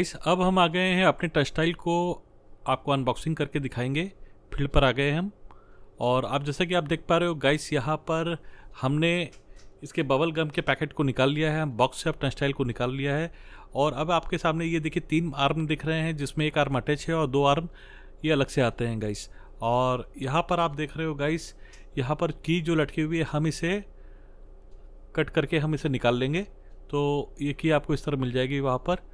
guys अब हम आ गए हैं अपने टेक्सटाइल को आपको अनबॉक्सिंग करके दिखाएंगे फील्ड पर आ गए हम और आप जैसा कि आप देख पा रहे हो गाइस यहाँ पर हमने इसके बबल गम के पैकेट को निकाल लिया है बॉक्स से अब टचटाइल को निकाल लिया है और अब आपके सामने ये देखिए तीन आर्म दिख रहे हैं जिसमें एक आर्म अटैच है और दो आर्म ये अलग से आते हैं गाइस और यहाँ पर आप देख रहे हो गाइस यहाँ पर की जो लटकी हुई है हम इसे कट करके हम इसे निकाल लेंगे तो ये की आपको इस तरह मिल जाएगी वहाँ पर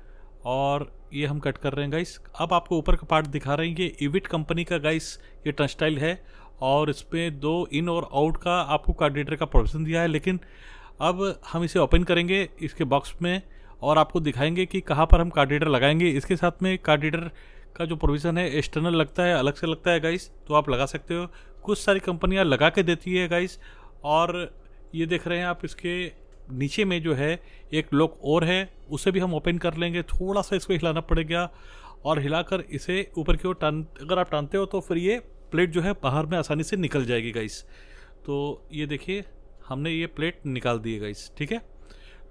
और ये हम कट कर रहे हैं गाइस अब आपको ऊपर का पार्ट दिखा रहे हैं ये इविट कंपनी का गाइस ये टर्नस्टाइल है और इसमें दो इन और आउट का आपको कार्डिनेटर का प्रोविजन दिया है लेकिन अब हम इसे ओपन करेंगे इसके बॉक्स में और आपको दिखाएंगे कि कहाँ पर हम कार्डिनेटर लगाएंगे इसके साथ में कार्डिनेटर का जो प्रोविज़न है एक्सटर्नल लगता है अलग से लगता है गाइस तो आप लगा सकते हो कुछ सारी कंपनियाँ लगा के देती है गाइस और ये देख रहे हैं आप इसके नीचे में जो है एक लॉक और है उसे भी हम ओपन कर लेंगे थोड़ा सा इसको हिलाना पड़ेगा और हिलाकर इसे ऊपर की ओर टान अगर आप टानते हो तो फिर ये प्लेट जो है बाहर में आसानी से निकल जाएगी गाइस तो ये देखिए हमने ये प्लेट निकाल दी है गाइस ठीक है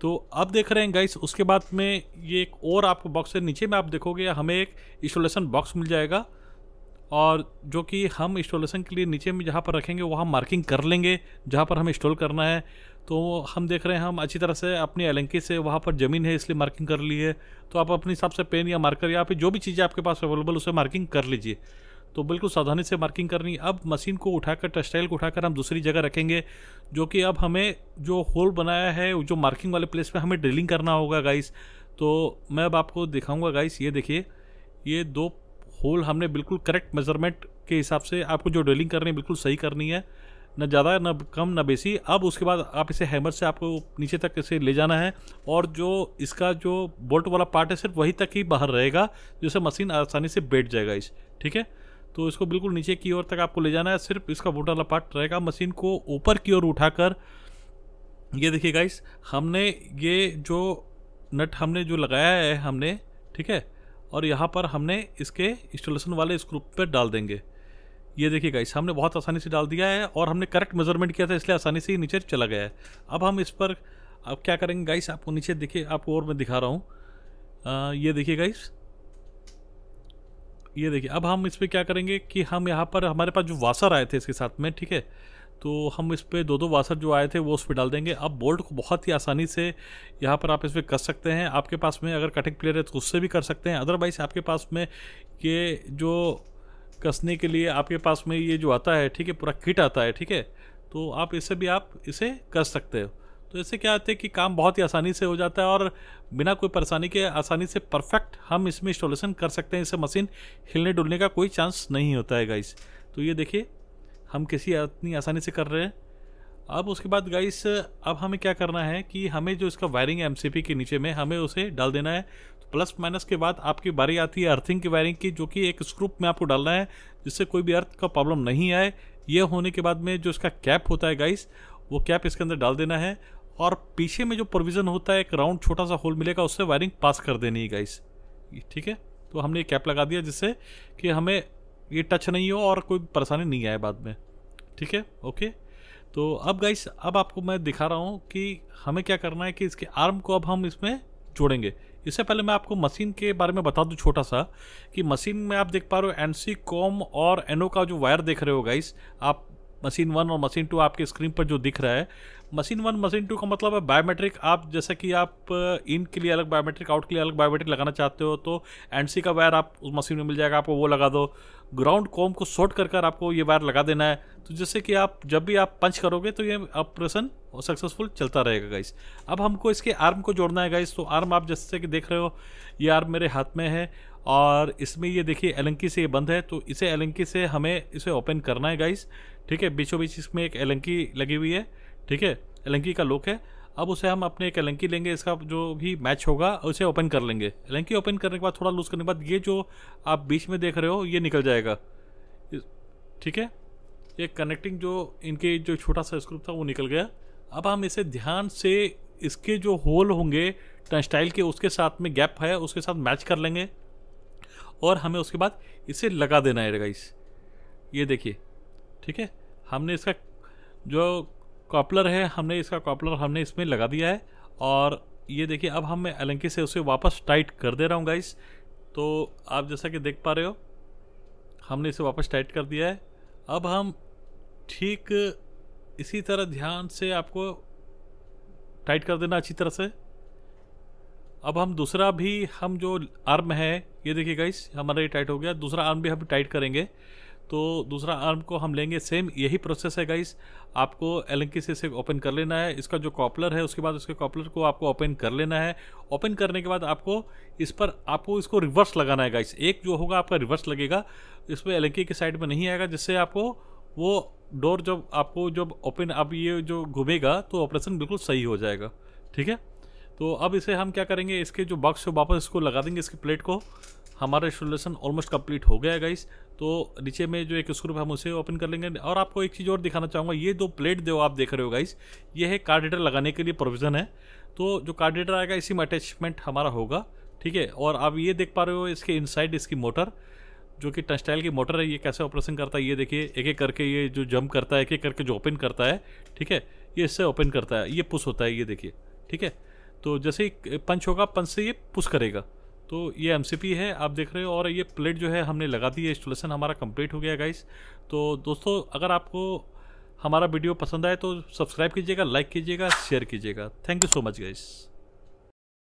तो अब देख रहे हैं गाइस उसके बाद में ये एक और आपको बॉक्स है नीचे में आप देखोगे हमें एक इंस्टॉलेशन बॉक्स मिल जाएगा और जो कि हम इंस्टॉलेशन के लिए नीचे में जहाँ पर रखेंगे वहाँ मार्किंग कर लेंगे जहाँ पर हमें इंस्टॉल करना है तो हम देख रहे हैं हम अच्छी तरह से अपनी एलंकी से वहाँ पर ज़मीन है इसलिए मार्किंग कर ली है तो आप अपने हिसाब से पेन या मार्कर या फिर जो भी चीज़ें आपके पास अवेलेबल उसे मार्किंग कर लीजिए तो बिल्कुल सावधानी से मार्किंग करनी अब मशीन को उठाकर टेक्सटाइल को उठाकर हम दूसरी जगह रखेंगे जो कि अब हमें जो होल बनाया है जो मार्किंग वाले प्लेस पर हमें ड्रिलिंग करना होगा गाइस तो मैं अब आपको दिखाऊंगा गाइस ये देखिए ये दो होल हमने बिल्कुल करेक्ट मेजरमेंट के हिसाब से आपको जो ड्रिलिंग करनी है बिल्कुल सही करनी है न ज़्यादा न कम न बेसी अब उसके बाद आप इसे हैमर से आपको नीचे तक इसे ले जाना है और जो इसका जो बोल्ट वाला पार्ट है सिर्फ वहीं तक ही बाहर रहेगा जिससे मशीन आसानी से बैठ जाएगा इस ठीक है तो इसको बिल्कुल नीचे की ओर तक आपको ले जाना है सिर्फ इसका बोल्ट वाला पार्ट रहेगा मशीन को ऊपर की ओर उठाकर ये देखिए गाइस हमने ये जो नट हमने जो लगाया है हमने ठीक है और यहाँ पर हमने इसके इंस्टॉलेशन वाले स्क्रूप पर डाल देंगे ये देखिए गाइस हमने बहुत आसानी से डाल दिया है और हमने करेक्ट मेजरमेंट किया था इसलिए आसानी से ही नीचे चला गया है अब हम इस पर अब क्या करेंगे गाइस आपको नीचे देखिए आपको और मैं दिखा रहा हूँ ये देखिए गाइस ये देखिए अब हम इस पर क्या करेंगे कि हम यहाँ पर हमारे पास जो वासर आए थे इसके साथ में ठीक है तो हम इस पर दो दो वासर जो आए थे वो उस पर डाल देंगे अब बोल्ट को बहुत ही आसानी से यहाँ पर आप इस पर कर सकते हैं आपके पास में अगर कटिंग प्लेयर है तो उससे भी कर सकते हैं अदरवाइज़ आपके पास में ये जो कसने के लिए आपके पास में ये जो आता है ठीक है पूरा किट आता है ठीक है तो आप इसे भी आप इसे कस सकते हो तो इससे क्या आता है कि काम बहुत ही आसानी से हो जाता है और बिना कोई परेशानी के आसानी से परफेक्ट हम इसमें इंस्टॉलेशन कर सकते हैं इससे मशीन हिलने डुलने का कोई चांस नहीं होता है गाइस तो ये देखिए हम किसी इतनी आसानी से कर रहे हैं अब उसके बाद गाइस अब हमें क्या करना है कि हमें जो इसका वायरिंग है एम के नीचे में हमें उसे डाल देना है प्लस माइनस के बाद आपकी बारी आती है अर्थिंग की वायरिंग की जो कि एक स्क्रूप में आपको डालना है जिससे कोई भी अर्थ का प्रॉब्लम नहीं आए ये होने के बाद में जो इसका कैप होता है गाइस वो कैप इसके अंदर डाल देना है और पीछे में जो प्रोविज़न होता है एक राउंड छोटा सा होल मिलेगा उससे वायरिंग पास कर देनी है गाइस ठीक है तो हमने ये कैप लगा दिया जिससे कि हमें ये टच नहीं हो और कोई परेशानी नहीं आए बाद में ठीक है ओके तो अब गाइस अब आपको मैं दिखा रहा हूँ कि हमें क्या करना है कि इसके आर्म को अब हम इसमें जोड़ेंगे इससे पहले मैं आपको मशीन के बारे में बता दूं छोटा सा कि मशीन में आप देख पा रहे हो एन सी कॉम और एनओ का जो वायर देख रहे हो गाइस आप मशीन वन और मशीन टू आपके स्क्रीन पर जो दिख रहा है मशीन वन मशीन टू का मतलब है बायोमेट्रिक आप जैसे कि आप इन uh, के लिए अलग बायोमेट्रिक आउट के लिए अलग बायोमेट्रिक लगाना चाहते हो तो सी का वायर आप उस मशीन में मिल जाएगा आपको वो लगा दो ग्राउंड कॉम को शॉर्ट कर कर आपको ये वायर लगा देना है तो जैसे कि आप जब भी आप पंच करोगे तो ये ऑपरेशन सक्सेसफुल चलता रहेगा गाइस अब हमको इसके आर्म को जोड़ना है गाइस तो आर्म आप जैसे कि देख रहे हो ये आर्म मेरे हाथ में है और इसमें ये देखिए एलंकी से ये बंद है तो इसे एलंकी से हमें इसे ओपन करना है गाइस ठीक है बीचों बीच इसमें एक एलंकी लगी हुई है ठीक है एलंकी का लोक है अब उसे हम अपने एक एलंकी लेंगे इसका जो भी मैच होगा उसे ओपन कर लेंगे एलंकी ओपन करने के बाद थोड़ा लूज़ करने के बाद ये जो आप बीच में देख रहे हो ये निकल जाएगा ठीक है ये कनेक्टिंग जो इनके जो छोटा सा स्क्रूप था वो निकल गया अब हम इसे ध्यान से इसके जो होल होंगे टाइल के उसके साथ में गैप है उसके साथ मैच कर लेंगे और हमें उसके बाद इसे लगा देना है गाइस ये देखिए ठीक है हमने इसका जो कॉपलर है हमने इसका कॉपलर हमने इसमें लगा दिया है और ये देखिए अब हम मैं एलंकी से उसे वापस टाइट कर दे रहा हूँ गाइस तो आप जैसा कि देख पा रहे हो हमने इसे वापस टाइट कर दिया है अब हम ठीक इसी तरह ध्यान से आपको टाइट कर देना अच्छी तरह से अब हम दूसरा भी हम जो आर्म है ये देखिए गाइस हमारा ये टाइट हो गया दूसरा आर्म भी हम टाइट करेंगे तो दूसरा आर्म को हम लेंगे सेम यही प्रोसेस है गाइस आपको एलंकी से इसे ओपन कर लेना है इसका जो कॉपलर है उसके बाद उसके कॉपलर को आपको ओपन कर लेना है ओपन करने के बाद आपको इस पर आपको इसको रिवर्स लगाना है गाइस एक जो होगा आपका रिवर्स लगेगा इसमें एलंकी के साइड में नहीं आएगा जिससे आपको वो डोर जब आपको जब ओपन अब ये जो घूमेगा तो ऑपरेशन बिल्कुल सही हो जाएगा ठीक है तो अब इसे हम क्या करेंगे इसके जो बॉक्स है वापस इसको लगा देंगे इसकी प्लेट को हमारा इंस्टॉलेशन ऑलमोस्ट कंप्लीट हो गया है गाइस तो नीचे में जो एक स्क्रूप है हम उसे ओपन कर लेंगे और आपको एक चीज़ और दिखाना चाहूँगा ये दो प्लेट जो आप देख रहे हो गाइस ये है कार्डेटर लगाने के लिए प्रोविज़न है तो जो कार्डेटर आएगा इसी में अटैचमेंट हमारा होगा ठीक है और आप ये देख पा रहे हो इसके इनसाइड इसकी मोटर जो कि टस्टाइल की मोटर है ये कैसे ऑपरेशन करता है ये देखिए एक एक करके ये जो जंप करता है एक एक करके जो ओपन करता है ठीक है ये इससे ओपन करता है ये पुश होता है ये देखिए ठीक है तो जैसे ही पंच होगा पंच से ये पुश करेगा तो ये एम है आप देख रहे हो और ये प्लेट जो है हमने लगा दी है इंस्टोलेशन हमारा कंप्लीट हो गया गाइस तो दोस्तों अगर आपको हमारा वीडियो पसंद आए तो सब्सक्राइब कीजिएगा लाइक कीजिएगा शेयर कीजिएगा thank you so much guys